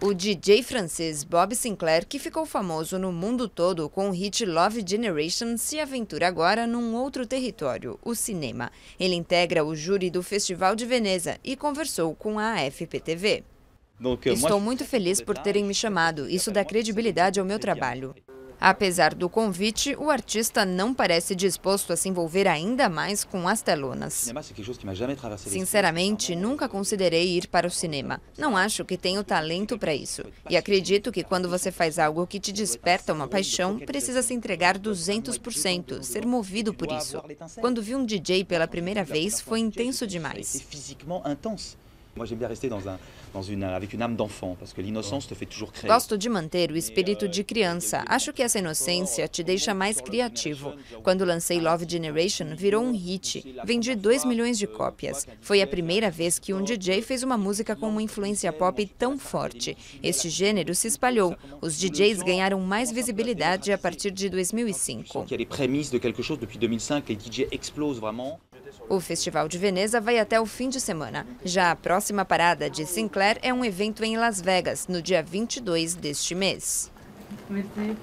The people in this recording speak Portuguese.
O DJ francês Bob Sinclair, que ficou famoso no mundo todo com o hit Love Generation, se aventura agora num outro território, o cinema. Ele integra o júri do Festival de Veneza e conversou com a AFPTV. Estou muito feliz por terem me chamado, isso dá credibilidade ao meu trabalho. Apesar do convite, o artista não parece disposto a se envolver ainda mais com as telonas. É Sinceramente, nunca considerei ir para o cinema. Não acho que tenho talento para isso. E acredito que quando você faz algo que te desperta uma paixão, precisa se entregar 200%, ser movido por isso. Quando vi um DJ pela primeira vez, foi intenso demais. Moi, j'aime bien rester dans un, Gosto de manter o espírito de criança. Acho que essa inocência te deixa mais criativo. Quando lancei Love Generation, virou um hit. Vendi 2 milhões de cópias. Foi a primeira vez que um DJ fez uma música com uma influência pop tão forte. Este gênero se espalhou. Os DJs ganharam mais visibilidade a partir de 2005. de 2005, o Festival de Veneza vai até o fim de semana. Já a próxima parada de Sinclair é um evento em Las Vegas, no dia 22 deste mês. Merci.